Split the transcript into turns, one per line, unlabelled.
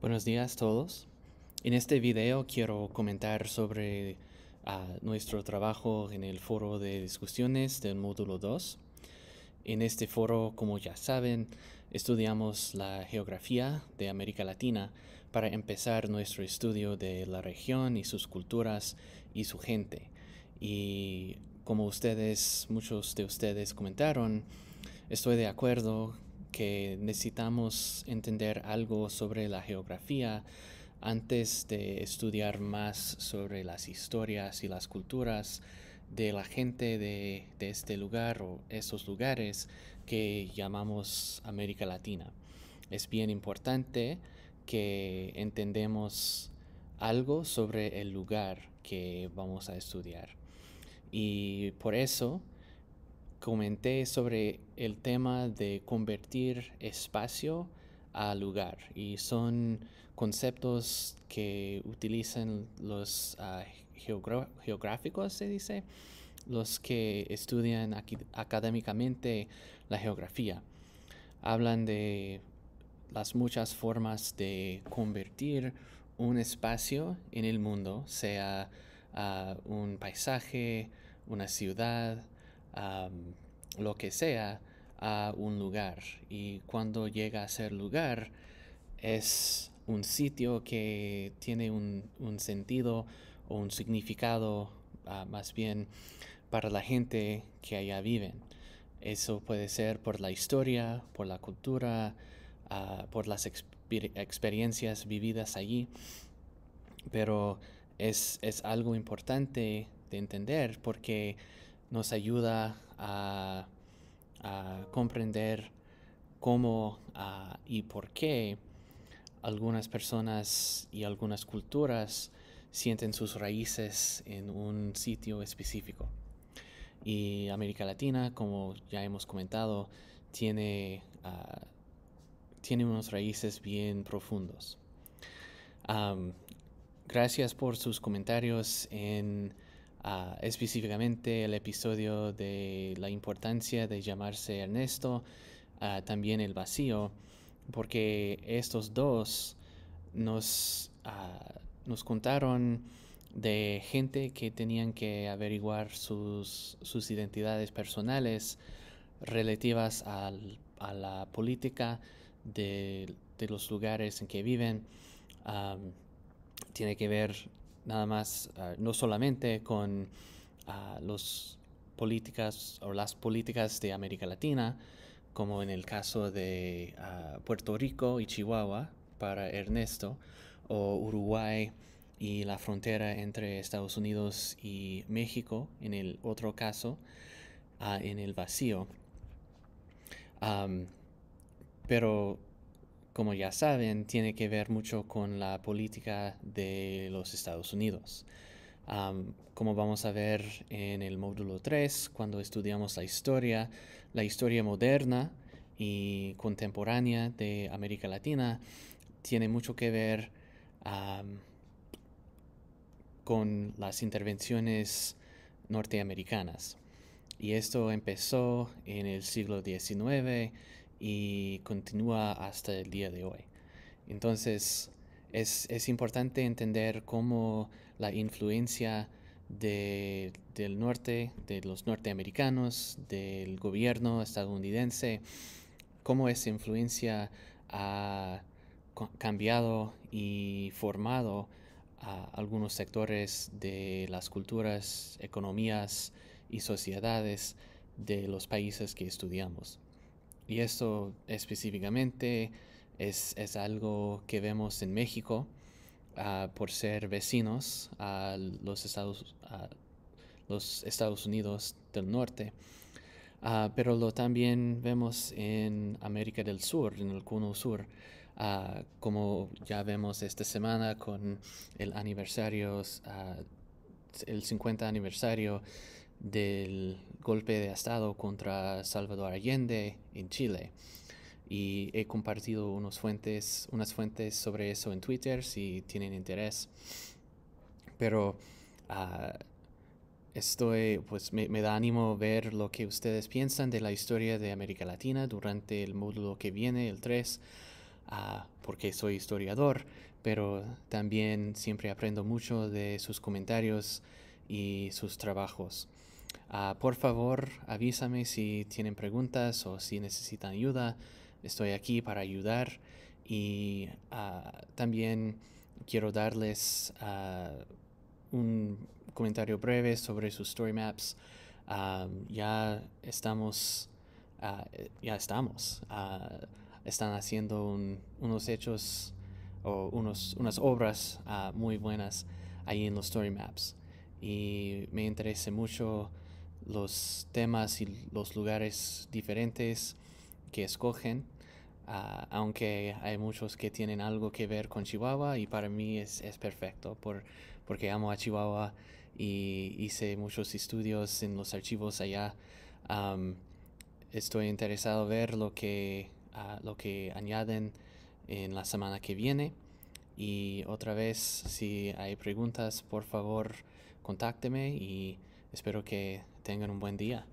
Buenos días a todos. En este video quiero comentar sobre ah, nuestro trabajo en el foro de discusiones del módulo 2. En este foro, como ya saben, estudiamos la geografía de América Latina para empezar nuestro estudio de la región y sus culturas y su gente. Y como ustedes, muchos de ustedes comentaron, estoy de acuerdo que necesitamos entender algo sobre la geografía antes de estudiar más sobre las historias y las culturas de la gente de, de este lugar o esos lugares que llamamos América Latina. Es bien importante que entendemos algo sobre el lugar que vamos a estudiar. Y por eso comenté sobre el tema de convertir espacio a lugar y son conceptos que utilizan los ah, geográficos, se dice, los que estudian académicamente la geografía. Hablan de las muchas formas de convertir un espacio en el mundo, sea ah, un paisaje, una ciudad, lo que sea a un lugar. Y cuando llega a ser lugar, es un sitio que tiene un, sentido o un significado ah, más bien para la gente que allá viven. Eso puede ser por la historia, por la cultura, ah, por las experiencias vividas allí. Pero es, es algo importante de entender porque nos ayuda a, comprender cómo y por qué algunas personas y algunas culturas sienten sus raíces en un sitio específico. Y América Latina, como ya hemos comentado, tiene, ah, tiene unos raíces bien profundos. gracias por sus comentarios en específicamente el episodio de la importancia de llamarse Ernesto, también el vacío, porque estos dos nos, nos contaron de gente que tenían que averiguar sus, sus identidades personales relativas a la política de, los lugares en que viven. tiene que ver nada más, ah, no solamente con ah, las políticas o las políticas de América Latina, como en el caso de ah, Puerto Rico y Chihuahua para Ernesto, o Uruguay y la frontera entre Estados Unidos y México, en el otro caso, en el vacío. pero como ya saben, tiene que ver mucho con la política de los Estados Unidos. como vamos a ver en el módulo 3, cuando estudiamos la historia, la historia moderna y contemporánea de América Latina, tiene mucho que ver con las intervenciones norteamericanas. Y esto empezó en el siglo XIX y continúa hasta el día de hoy. Entonces, es, importante entender cómo la influencia del norte, de los norteamericanos, del gobierno estadounidense, cómo esa influencia ha cambiado y formado a algunos sectores de las culturas, economías y sociedades de los países que estudiamos. Y esto específicamente es, algo que vemos en México ah, por ser vecinos a los Estados, los Estados Unidos del Norte. Ah, pero lo también vemos en América del Sur, en el Cuno Sur, ah, como ya vemos esta semana con el aniversario, el 50 aniversario del golpe de Estado contra Salvador Allende en Chile. Y he compartido unas fuentes, sobre eso en Twitter si tienen interés. Pero ah, estoy, pues me, da ánimo ver lo que ustedes piensan de la historia de América Latina durante el módulo que viene, el 3, ah, porque soy historiador, pero también siempre aprendo mucho de sus comentarios y sus trabajos. Ah, por favor, avísame si tienen preguntas o si necesitan ayuda. Estoy aquí para ayudar y ah, también quiero darles ah, un comentario breve sobre sus story maps. ya estamos, ya estamos. están haciendo unos hechos o unos, unas obras muy buenas ahí en los story maps y me interesa mucho los temas y los lugares diferentes que escogen, ah, aunque hay muchos que tienen algo que ver con Chihuahua y para mí es, perfecto por, porque amo a Chihuahua y hice muchos estudios en los archivos allá. estoy interesado en ver lo que, ah, lo que añaden en la semana que viene. Y otra vez, si hay preguntas, por favor, contácteme y espero que tengan un buen día.